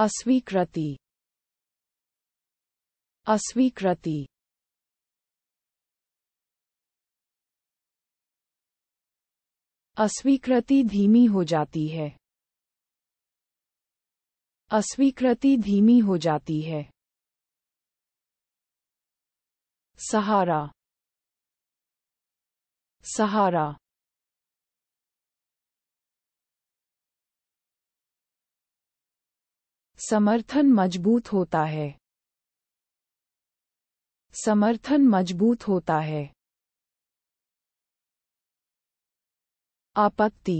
अस्वीकृति अस्वीकृति अस्वीकृति धीमी हो जाती है अस्वीकृति धीमी हो जाती है सहारा सहारा समर्थन मजबूत होता है समर्थन मजबूत होता है आपत्ति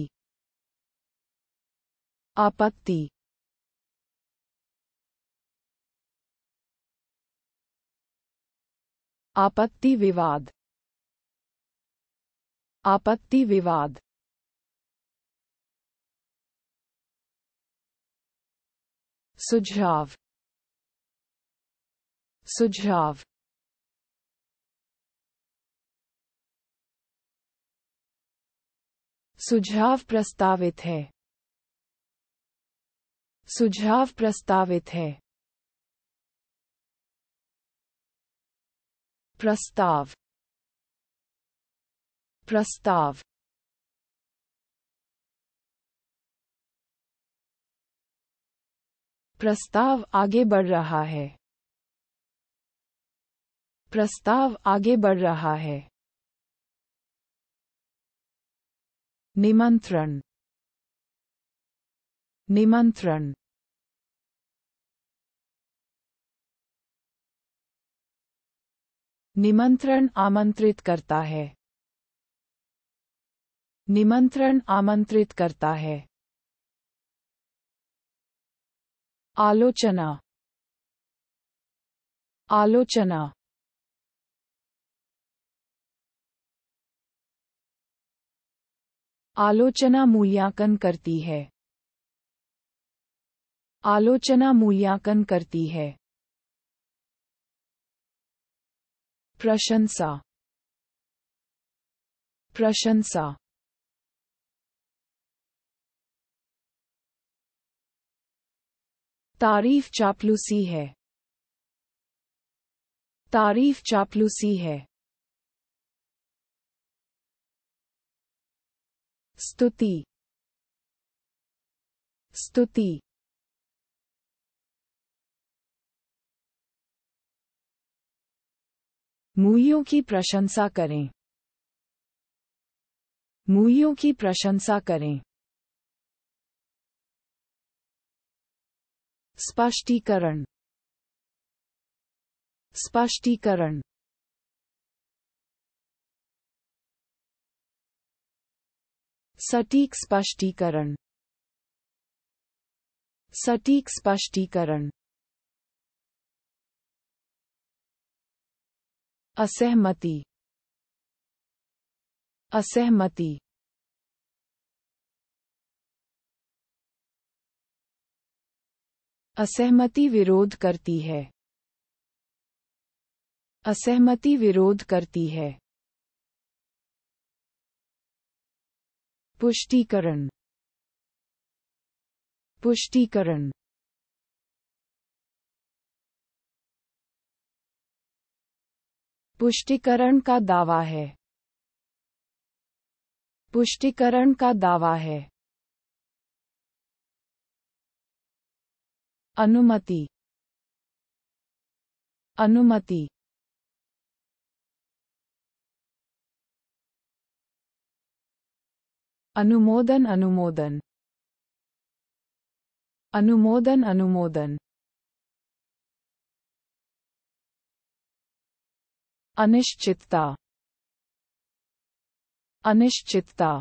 आपत्ति आपत्ति विवाद आपत्ति विवाद सुझाव सुझाव सुझाव प्रस्तावित है सुझाव प्रस्तावित है प्रस्ताव प्रस्ताव प्रस्ताव आगे बढ़ रहा है प्रस्ताव आगे बढ़ रहा है निमंत्रण निमंत्रण निमंत्रण आमंत्रित करता है निमंत्रण आमंत्रित करता है आलोचना आलोचना आलोचना मूल्यांकन करती है आलोचना मूल्यांकन करती है प्रशंसा प्रशंसा तारीफ चापलूसी है तारीफ चापलूसी है स्तुति स्तुति मूल्यों की प्रशंसा करें मूल्यों की प्रशंसा करें स्पष्टीकरण स्पष्टीकरण सटीक स्पष्टीकरण सटीक स्पष्टीकरण असहमति असहमति असहमति विरोध करती है असहमति विरोध करती है पुष्टिकरण पुष्टिकरण पुष्टिकरण का दावा है पुष्टिकरण का दावा है अनुमति अनुमति अनुमोदन अनुमोदन अनुमोदन अनुमोदन अनिश्चितता अनिश्चितता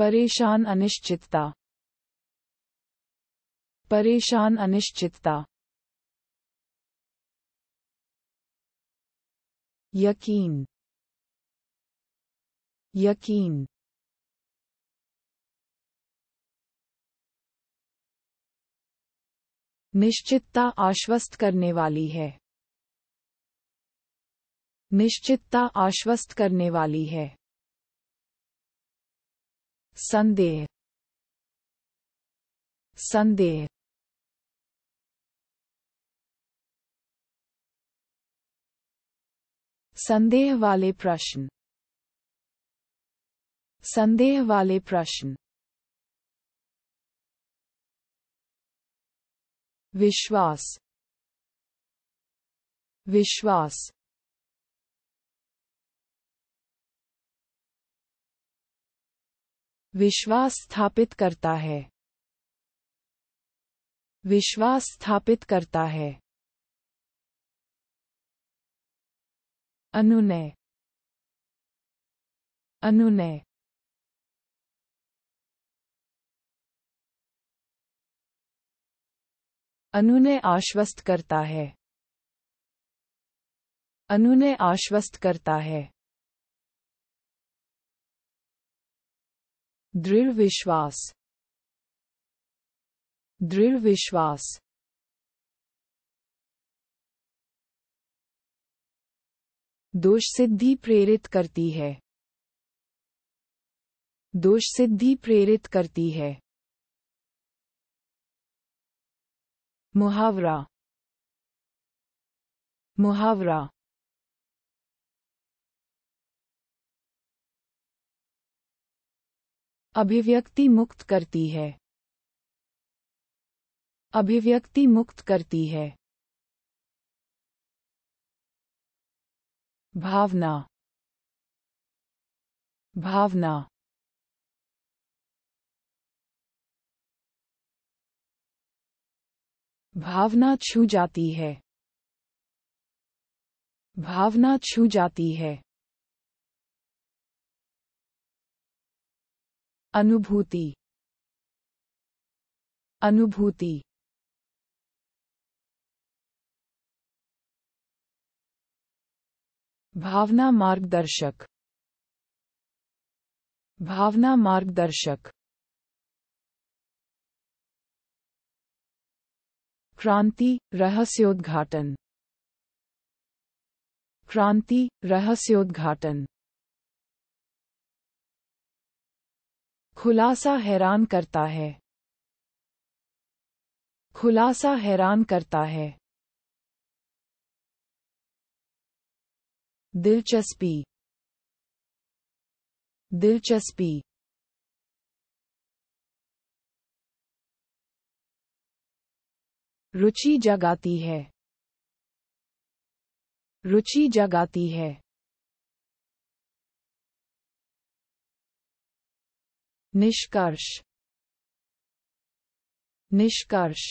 परेशान अनिश्चितता परेशान अनिश्चितता यकीन यकीन निश्चितता आश्वस्त करने वाली है निश्चितता आश्वस्त करने वाली है संदेह संदेह संदेह वाले प्रश्न संदेह वाले प्रश्न विश्वास विश्वास विश्वास स्थापित करता है विश्वास स्थापित करता है अनुनय अनुनय अनुनय आश्वस्त करता है अनुनय आश्वस्त करता है दृढ़ विश्वास दृढ़ विश्वास दोष सिद्धि प्रेरित करती है दोष सिद्धि प्रेरित करती है मुहावरा मुहावरा अभिव्यक्ति मुक्त करती है अभिव्यक्ति मुक्त करती है भावना भावना भावना छू जाती है भावना छू जाती है अनुभूति अनुभूति भावना मार्गदर्शक भावना मार्गदर्शक क्रांति रहस्योद्घाटन क्रांति रहस्योद्घाटन खुलासा हैरान करता है खुलासा हैरान करता है दिलचस्पी दिलचस्पी रुचि जगाती है रुचि जगाती है निष्कर्ष निष्कर्ष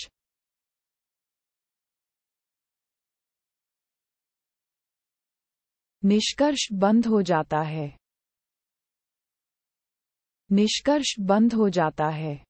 निष्कर्ष बंद हो जाता है निष्कर्ष बंद हो जाता है